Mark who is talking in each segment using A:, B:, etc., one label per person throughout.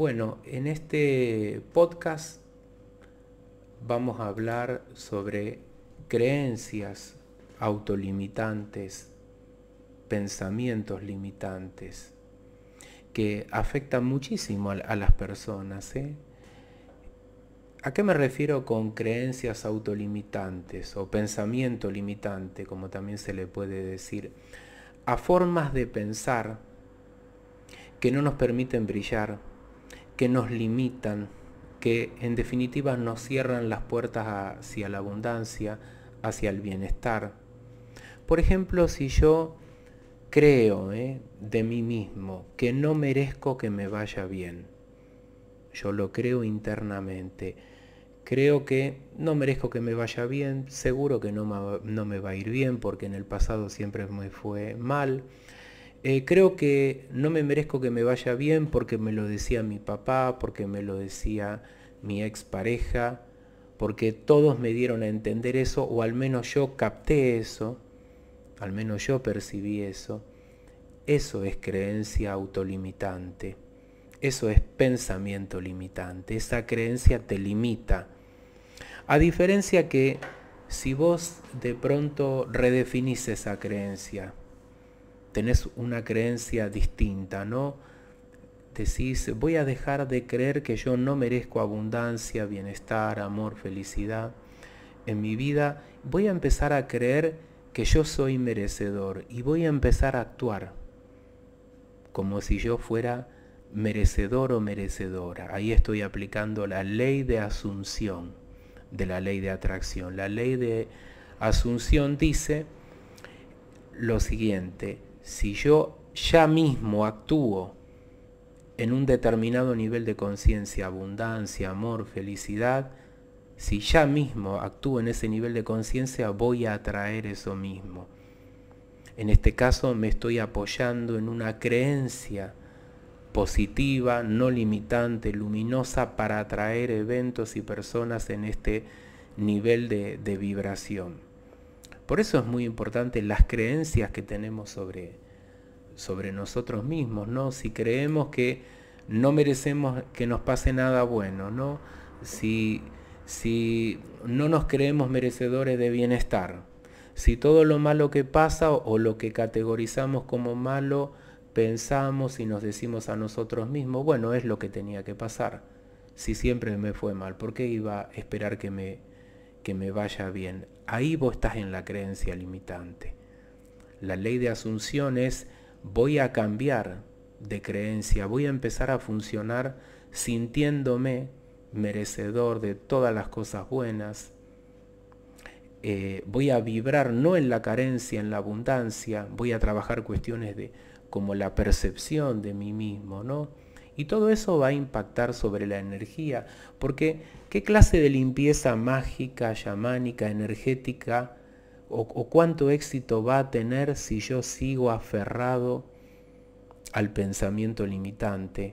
A: Bueno, en este podcast vamos a hablar sobre creencias autolimitantes, pensamientos limitantes, que afectan muchísimo a, las personas. ¿eh? ¿A qué me refiero con creencias autolimitantes o pensamiento limitante, como también se le puede decir? A formas de pensar que no nos permiten brillar que nos limitan, que en definitiva nos cierran las puertas hacia la abundancia, hacia el bienestar. Por ejemplo, si yo creo ¿eh? de mí mismo que no merezco que me vaya bien, yo lo creo internamente, creo que no merezco que me vaya bien, seguro que no me va a ir bien porque en el pasado siempre me fue mal, eh, creo que no me merezco que me vaya bien porque me lo decía mi papá, porque me lo decía mi expareja, porque todos me dieron a entender eso, o al menos yo capté eso, al menos yo percibí eso. Eso es creencia autolimitante, eso es pensamiento limitante, esa creencia te limita. A diferencia que si vos de pronto redefinís esa creencia, tenés una creencia distinta, ¿no? Decís, voy a dejar de creer que yo no merezco abundancia, bienestar, amor, felicidad en mi vida. Voy a empezar a creer que yo soy merecedor y voy a empezar a actuar como si yo fuera merecedor o merecedora. Ahí estoy aplicando la ley de asunción, de la ley de atracción. La ley de asunción dice lo siguiente, si yo ya mismo actúo en un determinado nivel de conciencia, abundancia, amor, felicidad, si ya mismo actúo en ese nivel de conciencia, voy a atraer eso mismo. En este caso me estoy apoyando en una creencia positiva, no limitante, luminosa para atraer eventos y personas en este nivel de, vibración. Por eso es muy importante las creencias que tenemos sobre, sobre nosotros mismos, ¿no? Si creemos que no merecemos que nos pase nada bueno, ¿no? Si, si no nos creemos merecedores de bienestar, si todo lo malo que pasa o, o lo que categorizamos como malo pensamos y nos decimos a nosotros mismos, bueno, es lo que tenía que pasar. Si siempre me fue mal, ¿por qué iba a esperar que me que me vaya bien. Ahí vos estás en la creencia limitante. La ley de asunción es voy a cambiar de creencia, voy a empezar a funcionar sintiéndome merecedor de todas las cosas buenas. Eh, voy a vibrar no en la carencia, en la abundancia, voy a trabajar cuestiones de como la percepción de mí mismo, ¿no? Y todo eso va a impactar sobre la energía, porque ¿qué clase de limpieza mágica, yamánica, energética o, o cuánto éxito va a tener si yo sigo aferrado al pensamiento limitante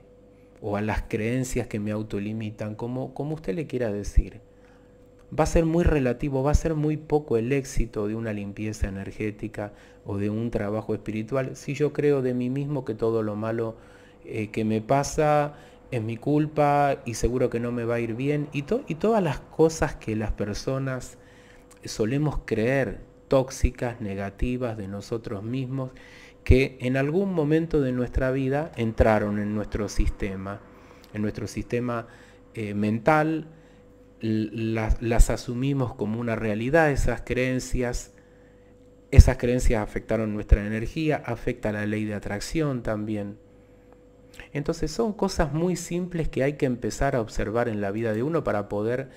A: o a las creencias que me autolimitan, como, como usted le quiera decir? va a ser muy relativo, va a ser muy poco el éxito de una limpieza energética o de un trabajo espiritual si yo creo de mí mismo que todo lo malo eh, que me pasa es mi culpa y seguro que no me va a ir bien, y, y todas las cosas que las personas solemos creer tóxicas, negativas de nosotros mismos, que en algún momento de nuestra vida entraron en nuestro sistema, en nuestro sistema eh, mental, las, las, asumimos como una realidad, esas creencias, esas creencias afectaron nuestra energía, afecta la ley de atracción también. Entonces son cosas muy simples que hay que empezar a observar en la vida de uno para poder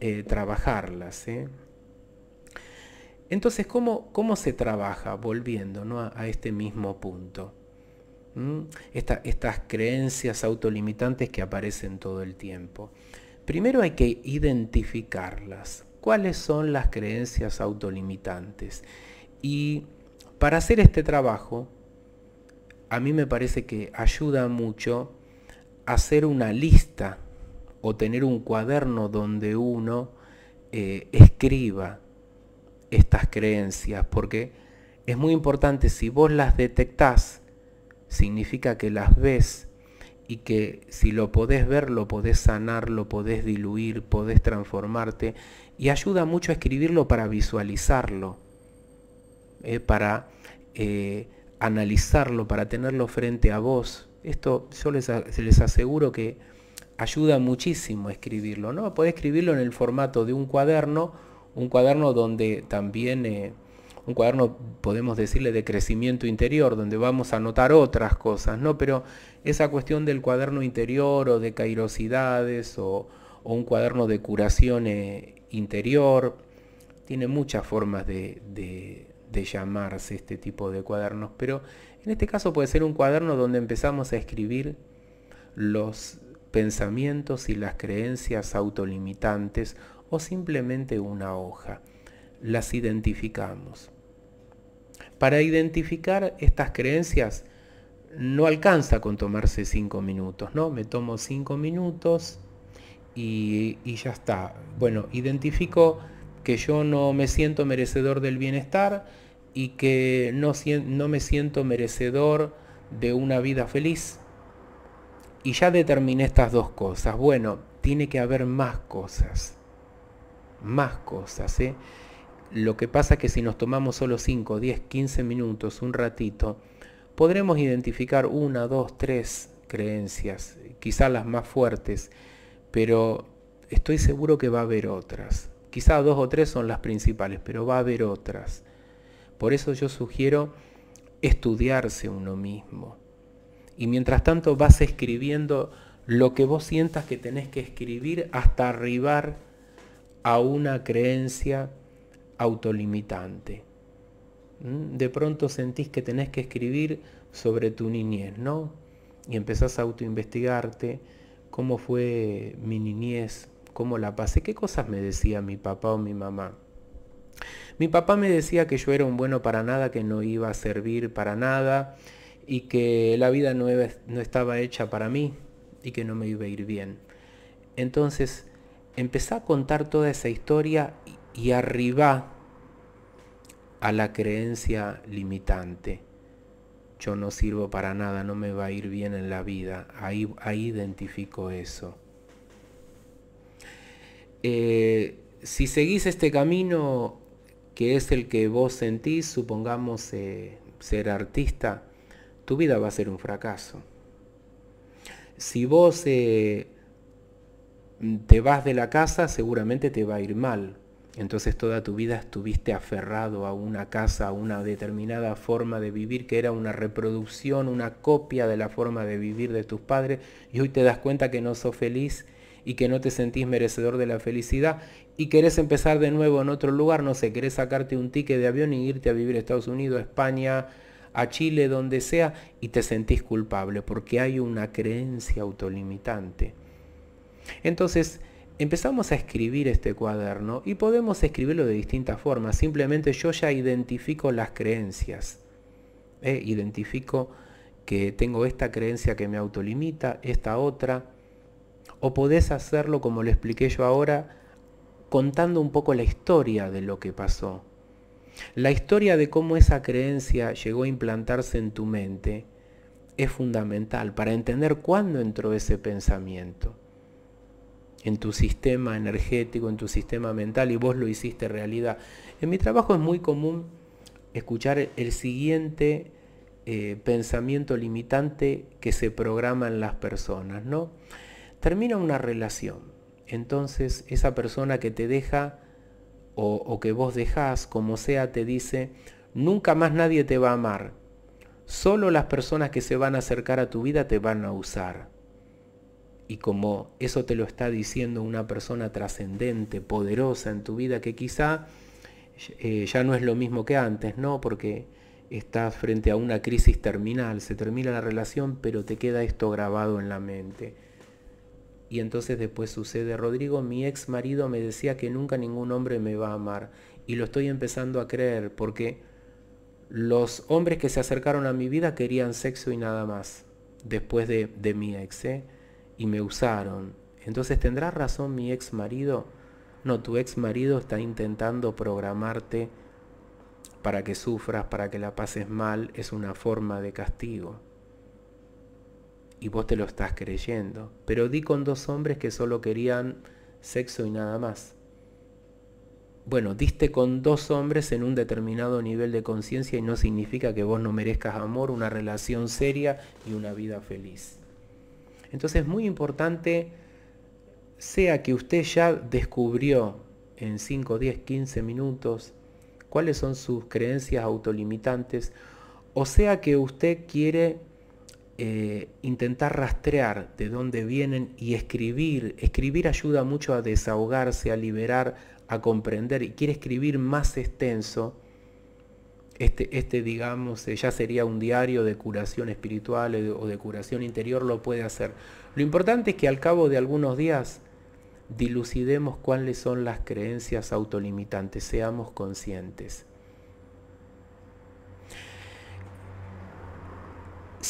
A: eh, trabajarlas. ¿eh? Entonces, ¿cómo, se trabaja? Volviendo a, este mismo punto. estas creencias autolimitantes que aparecen todo el tiempo. Primero hay que identificarlas. ¿Cuáles son las creencias autolimitantes? Y para hacer este trabajo a mí me parece que ayuda mucho hacer una lista o tener un cuaderno donde uno eh, escriba estas creencias, porque es muy importante si vos las detectás, significa que las ves y que si lo podés ver, lo podés sanar, lo podés diluir, podés transformarte, y ayuda mucho a escribirlo para visualizarlo, eh, para eh, analizarlo, para tenerlo frente a vos, esto yo les, les aseguro que ayuda muchísimo a escribirlo, ¿no? Podés escribirlo en el formato de un cuaderno, un cuaderno donde también, eh, un cuaderno podemos decirle de crecimiento interior, donde vamos a notar otras cosas, ¿no? Pero esa cuestión del cuaderno interior o de cairosidades o, un cuaderno de curación eh, interior, tiene muchas formas de, de llamarse este tipo de cuadernos, pero en este caso puede ser un cuaderno donde empezamos a escribir los pensamientos y las creencias autolimitantes o simplemente una hoja. Las identificamos. Para identificar estas creencias no alcanza con tomarse cinco minutos, ¿no? Me tomo cinco minutos y, y ya está. Bueno, identifico que yo no me siento merecedor del bienestar y que no, me siento merecedor de una vida feliz. Y ya determiné estas dos cosas. Bueno, tiene que haber más cosas. Más cosas. ¿eh? Lo que pasa es que si nos tomamos solo 5, 10, 15 minutos, un ratito, podremos identificar una, dos, tres creencias, quizás las más fuertes, pero estoy seguro que va a haber otras. Quizá dos o tres son las principales, pero va a haber otras. Por eso yo sugiero estudiarse uno mismo. Y mientras tanto vas escribiendo lo que vos sientas que tenés que escribir hasta arribar a una creencia autolimitante. ¿Mm? De pronto sentís que tenés que escribir sobre tu niñez, ¿no? Y empezás a autoinvestigarte cómo fue mi niñez, cómo la pasé, qué cosas me decía mi papá o mi mamá. Mi papá me decía que yo era un bueno para nada, que no iba a servir para nada y que la vida no, estaba hecha para mí y que no me iba a ir bien. Entonces empecé a contar toda esa historia y, arribá a la creencia limitante. Yo no sirvo para nada, no me va a ir bien en la vida. Ahí, ahí identifico eso. Eh, si seguís este camino que es el que vos sentís, supongamos eh, ser artista, tu vida va a ser un fracaso. Si vos eh, te vas de la casa, seguramente te va a ir mal. Entonces toda tu vida estuviste aferrado a una casa, a una determinada forma de vivir que era una reproducción, una copia de la forma de vivir de tus padres y hoy te das cuenta que no sos feliz y que no te sentís merecedor de la felicidad y querés empezar de nuevo en otro lugar, no sé, querés sacarte un ticket de avión y irte a vivir a Estados Unidos, a España, a Chile, donde sea, y te sentís culpable porque hay una creencia autolimitante. Entonces, empezamos a escribir este cuaderno y podemos escribirlo de distintas formas. Simplemente yo ya identifico las creencias. ¿eh? identifico que tengo esta creencia que me autolimita, esta otra, o podés hacerlo como lo expliqué yo ahora, contando un poco la historia de lo que pasó. La historia de cómo esa creencia llegó a implantarse en tu mente es fundamental para entender cuándo entró ese pensamiento en tu sistema energético, en tu sistema mental y vos lo hiciste realidad. En mi trabajo es muy común escuchar el siguiente eh, pensamiento limitante que se programa en las personas, ¿no? termina una relación. Entonces esa persona que te deja o, que vos dejás, como sea, te dice, nunca más nadie te va a amar. Solo las personas que se van a acercar a tu vida te van a usar. Y como eso te lo está diciendo una persona trascendente, poderosa en tu vida, que quizá eh, ya no es lo mismo que antes, ¿no? Porque estás frente a una crisis terminal, se termina la relación, pero te queda esto grabado en la mente. Y entonces después sucede, Rodrigo, mi ex marido me decía que nunca ningún hombre me va a amar. Y lo estoy empezando a creer porque los hombres que se acercaron a mi vida querían sexo y nada más, después de, mi ex, ¿eh? y me usaron. Entonces, ¿tendrás razón mi ex marido? No, tu ex marido está intentando programarte para que sufras, para que la pases mal, es una forma de castigo y vos te lo estás creyendo. Pero di con dos hombres que solo querían sexo y nada más. Bueno, diste con dos hombres en un determinado nivel de conciencia y no significa que vos no merezcas amor, una relación seria y una vida feliz. Entonces es muy importante, sea que usted ya descubrió en 5, 10, 15 minutos cuáles son sus creencias autolimitantes, o sea que usted quiere eh, intentar rastrear de dónde vienen y escribir. Escribir ayuda mucho a desahogarse, a liberar, a comprender. Y quiere escribir más extenso. este, este digamos, eh, ya sería un diario de curación espiritual o de curación interior, lo puede hacer. Lo importante es que al cabo de algunos días dilucidemos cuáles son las creencias autolimitantes, seamos conscientes.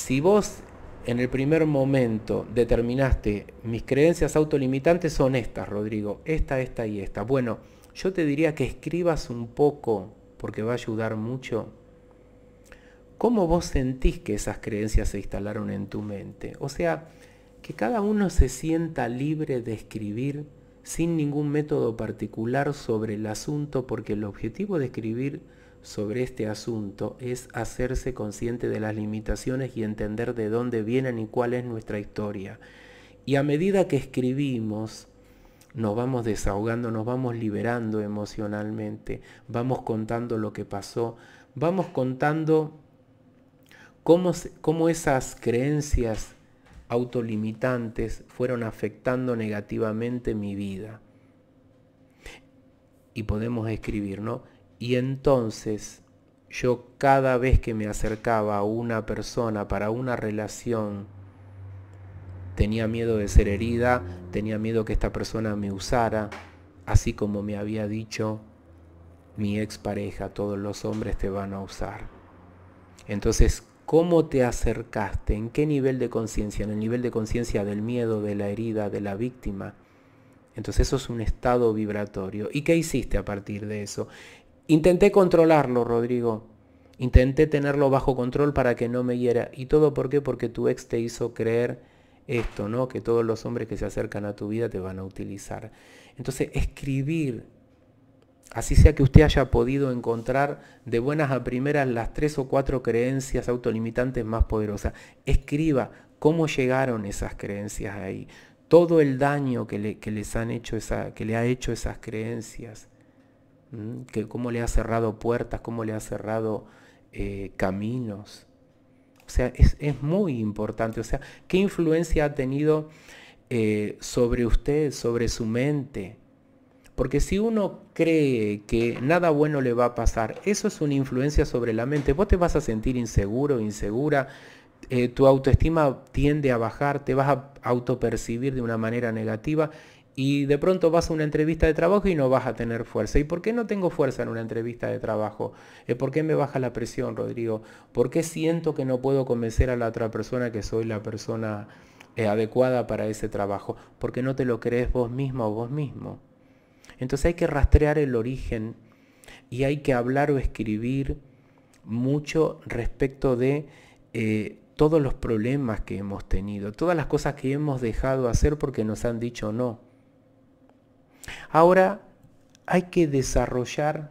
A: si vos en el primer momento determinaste, mis creencias autolimitantes son estas, Rodrigo, esta, esta y esta. Bueno, yo te diría que escribas un poco, porque va a ayudar mucho, cómo vos sentís que esas creencias se instalaron en tu mente. O sea, que cada uno se sienta libre de escribir sin ningún método particular sobre el asunto, porque el objetivo de escribir sobre este asunto es hacerse consciente de las limitaciones y entender de dónde vienen y cuál es nuestra historia. Y a medida que escribimos, nos vamos desahogando, nos vamos liberando emocionalmente, vamos contando lo que pasó, vamos contando cómo, esas creencias autolimitantes fueron afectando negativamente mi vida. Y podemos escribir, ¿no? Y entonces yo cada vez que me acercaba a una persona para una relación, tenía miedo de ser herida, tenía miedo que esta persona me usara, así como me había dicho mi expareja, todos los hombres te van a usar. Entonces, ¿cómo te acercaste? ¿En qué nivel de conciencia? En el nivel de conciencia del miedo, de la herida, de la víctima. Entonces eso es un estado vibratorio. ¿Y qué hiciste a partir de eso? Intenté controlarlo, Rodrigo. Intenté tenerlo bajo control para que no me hiera. ¿Y todo por qué? Porque tu ex te hizo creer esto, ¿no? Que todos los hombres que se acercan a tu vida te van a utilizar. Entonces, escribir, así sea que usted haya podido encontrar de buenas a primeras las tres o cuatro creencias autolimitantes más poderosas, escriba cómo llegaron esas creencias ahí, todo el daño que le, que les han hecho que le ha hecho esas creencias Mm, que cómo le ha cerrado puertas, cómo le ha cerrado eh, caminos. O sea, es, muy importante. O sea, ¿qué influencia ha tenido eh, sobre usted, sobre su mente? Porque si uno cree que nada bueno le va a pasar, eso es una influencia sobre la mente. Vos te vas a sentir inseguro, insegura, eh, tu autoestima tiende a bajar, te vas a autopercibir de una manera negativa y de pronto vas a una entrevista de trabajo y no vas a tener fuerza. ¿Y por qué no tengo fuerza en una entrevista de trabajo? Eh, ¿Por qué me baja la presión, Rodrigo? ¿Por qué siento que no puedo convencer a la otra persona que soy la persona eh, adecuada para ese trabajo? Porque no te lo crees vos mismo o vos mismo. Entonces hay que rastrear el origen y hay que hablar o escribir mucho respecto de... Eh, todos los problemas que hemos tenido, todas las cosas que hemos dejado hacer porque nos han dicho no. Ahora hay que desarrollar,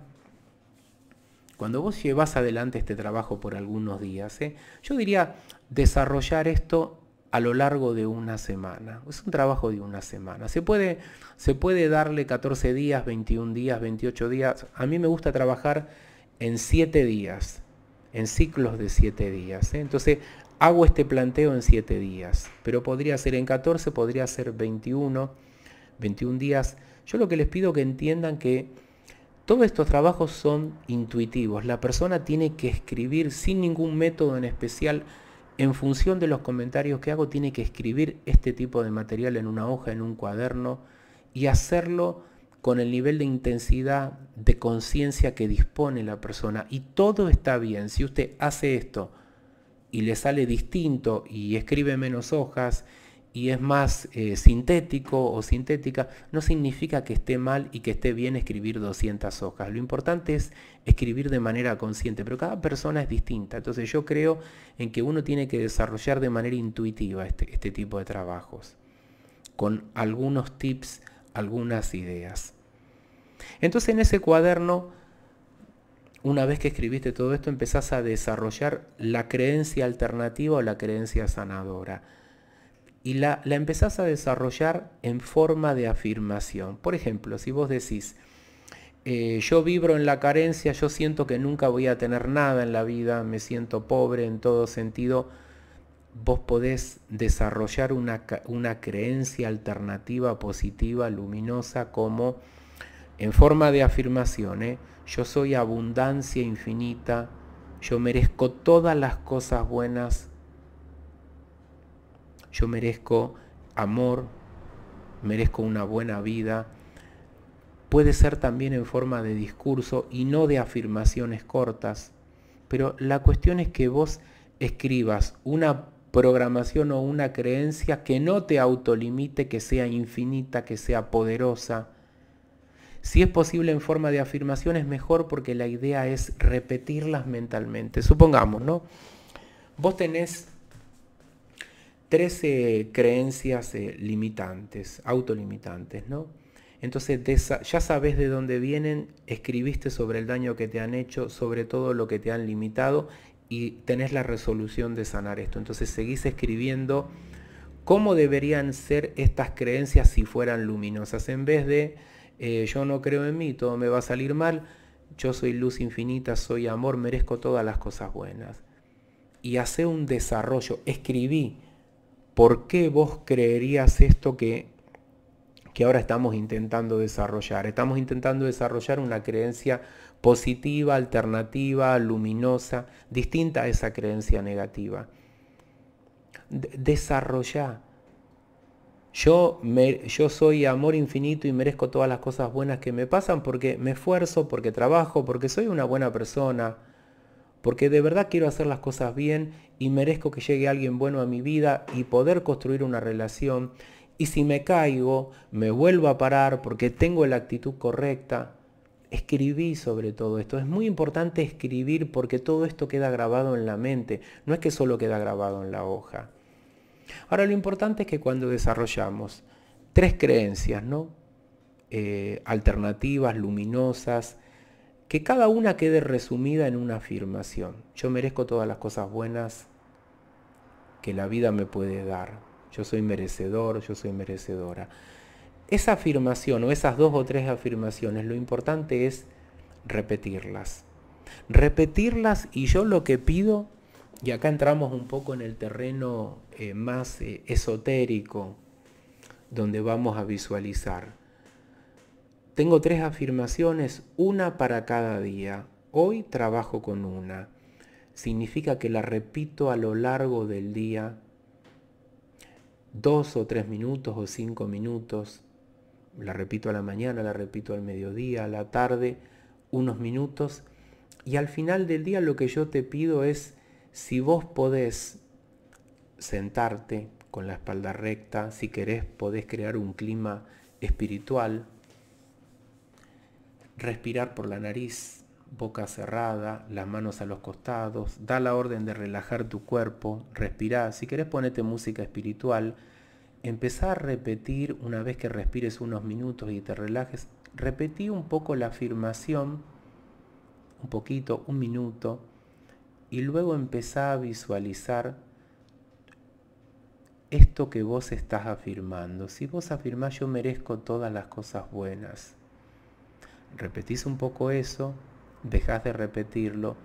A: cuando vos llevas adelante este trabajo por algunos días, ¿eh? yo diría desarrollar esto a lo largo de una semana. Es un trabajo de una semana. Se puede, se puede darle 14 días, 21 días, 28 días. A mí me gusta trabajar en 7 días, en ciclos de 7 días. ¿eh? Entonces, hago este planteo en 7 días, pero podría ser en 14, podría ser 21, 21 días yo lo que les pido que entiendan que todos estos trabajos son intuitivos. La persona tiene que escribir sin ningún método en especial. En función de los comentarios que hago, tiene que escribir este tipo de material en una hoja, en un cuaderno y hacerlo con el nivel de intensidad, de conciencia que dispone la persona. Y todo está bien. Si usted hace esto y le sale distinto y escribe menos hojas y es más eh, sintético o sintética, no significa que esté mal y que esté bien escribir 200 hojas. Lo importante es escribir de manera consciente, pero cada persona es distinta. Entonces yo creo en que uno tiene que desarrollar de manera intuitiva este, este tipo de trabajos, con algunos tips, algunas ideas. Entonces en ese cuaderno, una vez que escribiste todo esto, empezás a desarrollar la creencia alternativa o la creencia sanadora y la, empezás a desarrollar en forma de afirmación. Por ejemplo, si vos decís, eh, yo vibro en la carencia, yo siento que nunca voy a tener nada en la vida, me siento pobre en todo sentido, vos podés desarrollar una, creencia alternativa, positiva, luminosa, como en forma de afirmación, ¿eh? yo soy abundancia infinita, yo merezco todas las cosas buenas yo merezco amor, merezco una buena vida. Puede ser también en forma de discurso y no de afirmaciones cortas. Pero la cuestión es que vos escribas una programación o una creencia que no te autolimite, que sea infinita, que sea poderosa. Si es posible en forma de afirmación es mejor porque la idea es repetirlas mentalmente. Supongamos, ¿no? Vos tenés 13 creencias eh, limitantes, autolimitantes, ¿no? Entonces ya sabes de dónde vienen, escribiste sobre el daño que te han hecho, sobre todo lo que te han limitado y tenés la resolución de sanar esto. Entonces seguís escribiendo cómo deberían ser estas creencias si fueran luminosas. En vez de eh, yo no creo en mí, todo me va a salir mal, yo soy luz infinita, soy amor, merezco todas las cosas buenas. Y hace un desarrollo, escribí ¿por qué vos creerías esto que, que ahora estamos intentando desarrollar? Estamos intentando desarrollar una creencia positiva, alternativa, luminosa, distinta a esa creencia negativa. desarrollar. Yo, me, yo, soy amor infinito y merezco todas las cosas buenas que me pasan porque me esfuerzo, porque trabajo, porque soy una buena persona, porque de verdad quiero hacer las cosas bien y merezco que llegue alguien bueno a mi vida y poder construir una relación. Y si me caigo, me vuelvo a parar porque tengo la actitud correcta. Escribí sobre todo esto. Es muy importante escribir porque todo esto queda grabado en la mente. No es que solo queda grabado en la hoja. Ahora lo importante es que cuando desarrollamos tres creencias, ¿no? Eh, alternativas, luminosas, que cada una quede resumida en una afirmación. Yo merezco todas las cosas buenas que la vida me puede dar. Yo soy merecedor, yo soy merecedora. Esa afirmación o esas dos o tres afirmaciones, lo importante es repetirlas. Repetirlas y yo lo que pido, y acá entramos un poco en el terreno eh, más eh, esotérico, donde vamos a visualizar. Tengo tres afirmaciones, una para cada día. Hoy trabajo con una. Significa que la repito a lo largo del día, dos o tres minutos o cinco minutos. La repito a la mañana, la repito al mediodía, a la tarde, unos minutos. Y al final del día lo que yo te pido es, si vos podés sentarte con la espalda recta, si querés podés crear un clima espiritual respirar por la nariz, boca cerrada, las manos a los costados, da la orden de relajar tu cuerpo, respirar, si querés ponete música espiritual, empezá a repetir una vez que respires unos minutos y te relajes, repetí un poco la afirmación, un poquito, un minuto, y luego empezá a visualizar esto que vos estás afirmando. Si vos afirmás yo merezco todas las cosas buenas, repetís un poco eso, dejás de repetirlo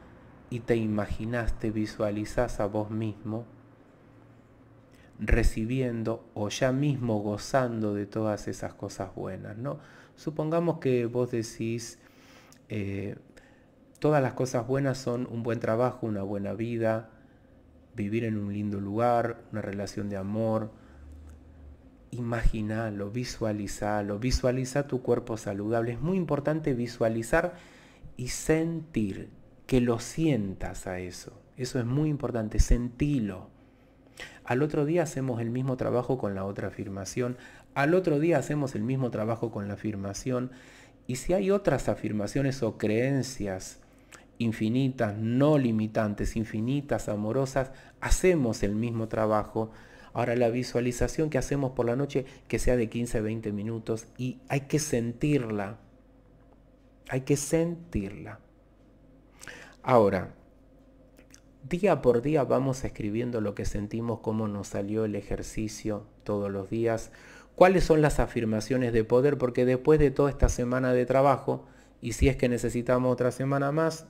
A: y te imaginaste te visualizás a vos mismo recibiendo o ya mismo gozando de todas esas cosas buenas, ¿no? Supongamos que vos decís, eh, todas las cosas buenas son un buen trabajo, una buena vida, vivir en un lindo lugar, una relación de amor, imaginalo, visualizalo, visualiza tu cuerpo saludable. Es muy importante visualizar y sentir, que lo sientas a eso. Eso es muy importante, sentilo. Al otro día hacemos el mismo trabajo con la otra afirmación, al otro día hacemos el mismo trabajo con la afirmación, y si hay otras afirmaciones o creencias infinitas, no limitantes, infinitas, amorosas, hacemos el mismo trabajo Ahora la visualización que hacemos por la noche, que sea de 15, 20 minutos y hay que sentirla. Hay que sentirla. Ahora, día por día vamos escribiendo lo que sentimos, cómo nos salió el ejercicio todos los días, cuáles son las afirmaciones de poder, porque después de toda esta semana de trabajo, y si es que necesitamos otra semana más,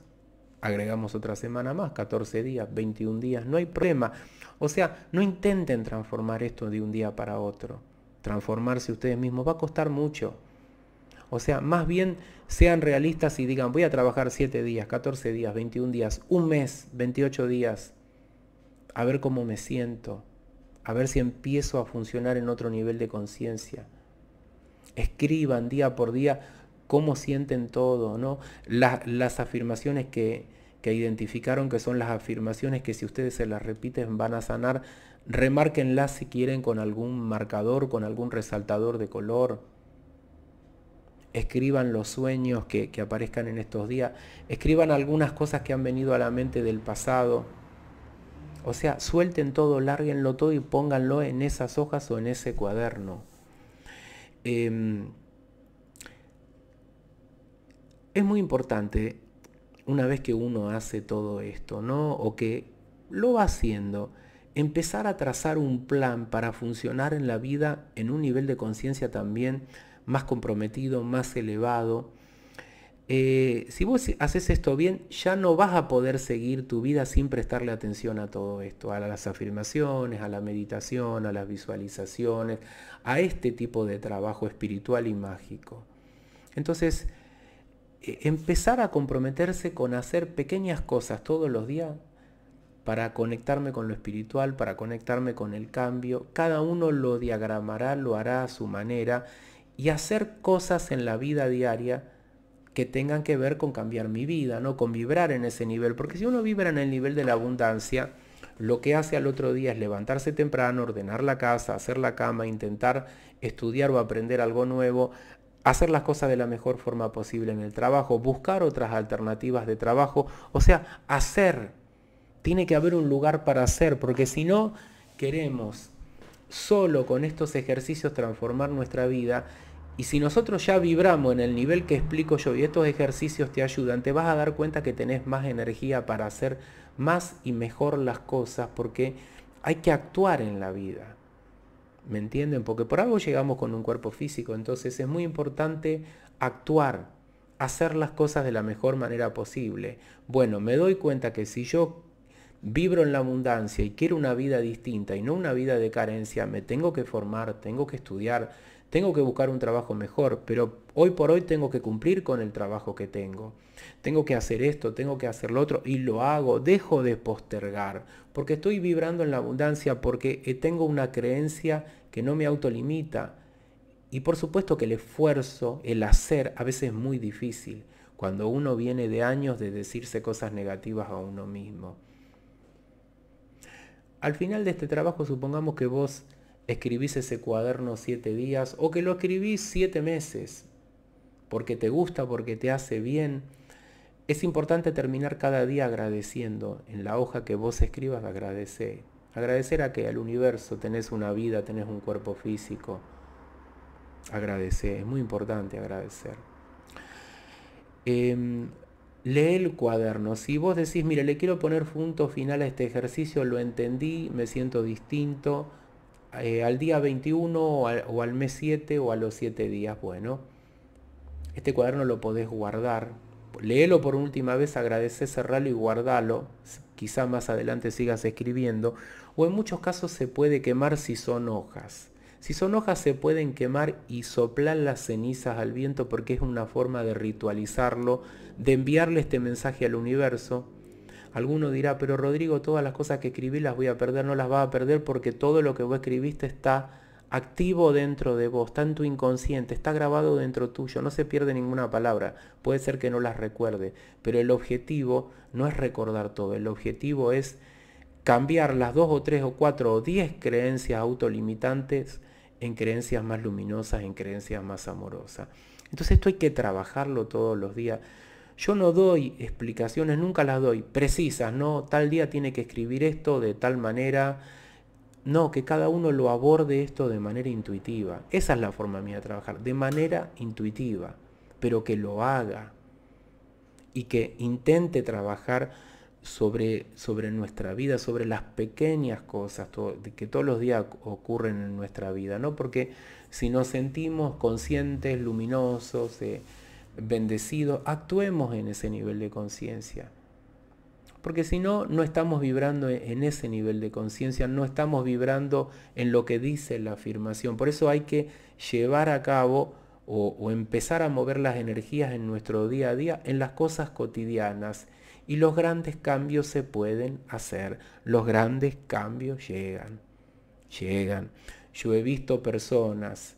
A: agregamos otra semana más, 14 días, 21 días, no hay problema. O sea, no intenten transformar esto de un día para otro. Transformarse ustedes mismos va a costar mucho. O sea, más bien sean realistas y digan, voy a trabajar 7 días, 14 días, 21 días, un mes, 28 días, a ver cómo me siento, a ver si empiezo a funcionar en otro nivel de conciencia. Escriban día por día cómo sienten todo, ¿no? las, afirmaciones que, identificaron que son las afirmaciones que si ustedes se las repiten van a sanar, remárquenlas si quieren con algún marcador, con algún resaltador de color. Escriban los sueños que, aparezcan en estos días. Escriban algunas cosas que han venido a la mente del pasado. O sea, suelten todo, lárguenlo todo y pónganlo en esas hojas o en ese cuaderno. Em, es muy importante, una vez que uno hace todo esto, ¿no? O que lo va haciendo, empezar a trazar un plan para funcionar en la vida en un nivel de conciencia también más comprometido, más elevado. Eh, si vos haces esto bien, ya no vas a poder seguir tu vida sin prestarle atención a todo esto, a las afirmaciones, a la meditación, a las visualizaciones, a este tipo de trabajo espiritual y mágico. Entonces, eh, empezar a comprometerse con hacer pequeñas cosas todos los días para conectarme con lo espiritual, para conectarme con el cambio. Cada uno lo diagramará, lo hará a su manera y hacer cosas en la vida diaria que tengan que ver con cambiar mi vida, ¿no? con vibrar en ese nivel. Porque si uno vibra en el nivel de la abundancia, lo que hace al otro día es levantarse temprano, ordenar la casa, hacer la cama, intentar estudiar o aprender algo nuevo, hacer las cosas de la mejor forma posible en el trabajo, buscar otras alternativas de trabajo, o sea, hacer. Tiene que haber un lugar para hacer, porque si no queremos solo con estos ejercicios transformar nuestra vida, y si nosotros ya vibramos en el nivel que explico yo y estos ejercicios te ayudan, te vas a dar cuenta que tenés más energía para hacer más y mejor las cosas, porque hay que actuar en la vida. ¿Me entienden? Porque por algo llegamos con un cuerpo físico, entonces es muy importante actuar, hacer las cosas de la mejor manera posible. Bueno, me doy cuenta que si yo vibro en la abundancia y quiero una vida distinta y no una vida de carencia, me tengo que formar, tengo que estudiar, tengo que buscar un trabajo mejor, pero hoy por hoy tengo que cumplir con el trabajo que tengo. Tengo que hacer esto, tengo que hacer lo otro y lo hago. Dejo de postergar porque estoy vibrando en la abundancia, porque eh, tengo una creencia que no me autolimita. Y por supuesto que el esfuerzo, el hacer, a veces es muy difícil cuando uno viene de años de decirse cosas negativas a uno mismo. Al final de este trabajo supongamos que vos escribís ese cuaderno siete días o que lo escribís siete meses, porque te gusta, porque te hace bien. Es importante terminar cada día agradeciendo. En la hoja que vos escribas, agradecer Agradecer a que al universo tenés una vida, tenés un cuerpo físico. Agradecer, es muy importante agradecer. Em, lee el cuaderno. Si vos decís, mire, le quiero poner punto final a este ejercicio, lo entendí, me siento distinto, eh, al día 21 o al, mes 7 o a los 7 días. Bueno, este cuaderno lo podés guardar. Léelo por última vez, agradece, cerralo y guardalo. Quizá más adelante sigas escribiendo. O en muchos casos se puede quemar si son hojas. Si son hojas se pueden quemar y soplar las cenizas al viento porque es una forma de ritualizarlo, de enviarle este mensaje al universo Alguno dirá, pero Rodrigo, todas las cosas que escribí las voy a perder, no las va a perder porque todo lo que vos escribiste está activo dentro de vos, está en tu inconsciente, está grabado dentro tuyo, no se pierde ninguna palabra, puede ser que no las recuerde, pero el objetivo no es recordar todo, el objetivo es cambiar las dos o tres o cuatro o diez creencias autolimitantes en creencias más luminosas, en creencias más amorosas. Entonces esto hay que trabajarlo todos los días. Yo no doy explicaciones, nunca las doy precisas, no, tal día tiene que escribir esto de tal manera. No, que cada uno lo aborde esto de manera intuitiva. Esa es la forma mía de trabajar, de manera intuitiva, pero que lo haga y que intente trabajar sobre, sobre nuestra vida, sobre las pequeñas cosas que todos los días ocurren en nuestra vida, ¿no? Porque si nos sentimos conscientes, luminosos, eh, bendecido actuemos en ese nivel de conciencia. Porque si no, no estamos vibrando e-, en ese nivel de conciencia, no estamos vibrando en lo que dice la afirmación. Por eso hay que llevar a cabo o, o, empezar a mover las energías en nuestro día a día, en las cosas cotidianas. Y los grandes cambios se pueden hacer. Los grandes cambios llegan. Llegan. Yo he visto personas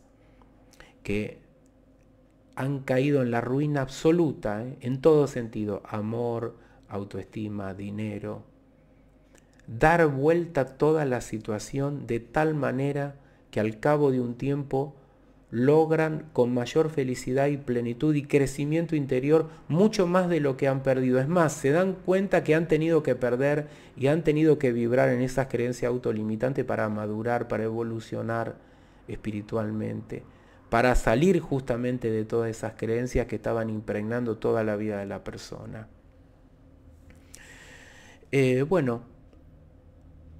A: que han caído en la ruina absoluta, ¿eh? en todo sentido, amor, autoestima, dinero. Dar vuelta toda la situación de tal manera que al cabo de un tiempo logran con mayor felicidad y plenitud y crecimiento interior mucho más de lo que han perdido. Es más, se dan cuenta que han tenido que perder y han tenido que vibrar en esas creencias autolimitantes para madurar, para evolucionar espiritualmente para salir justamente de todas esas creencias que estaban impregnando toda la vida de la persona. Eh, bueno,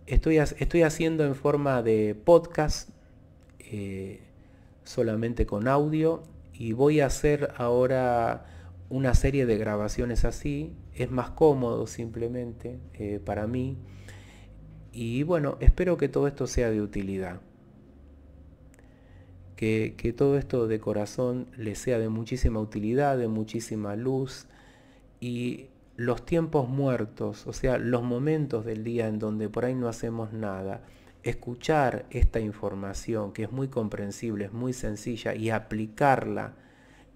A: estoy, estoy, haciendo en forma de podcast, eh, solamente con audio, y voy a hacer ahora una serie de grabaciones así. Es más cómodo simplemente eh, para mí. Y bueno, espero que todo esto sea de utilidad que, todo esto de corazón le sea de muchísima utilidad, de muchísima luz y los tiempos muertos, o sea, los momentos del día en donde por ahí no hacemos nada, escuchar esta información que es muy comprensible, es muy sencilla y aplicarla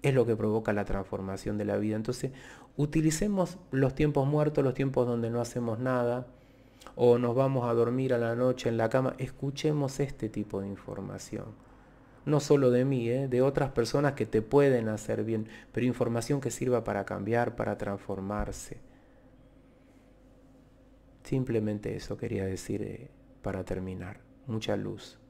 A: es lo que provoca la transformación de la vida. Entonces, utilicemos los tiempos muertos, los tiempos donde no hacemos nada o nos vamos a dormir a la noche en la cama, escuchemos este tipo de información no solo de mí, ¿eh? de otras personas que te pueden hacer bien, pero información que sirva para cambiar, para transformarse. Simplemente eso quería decir eh, para terminar. Mucha luz.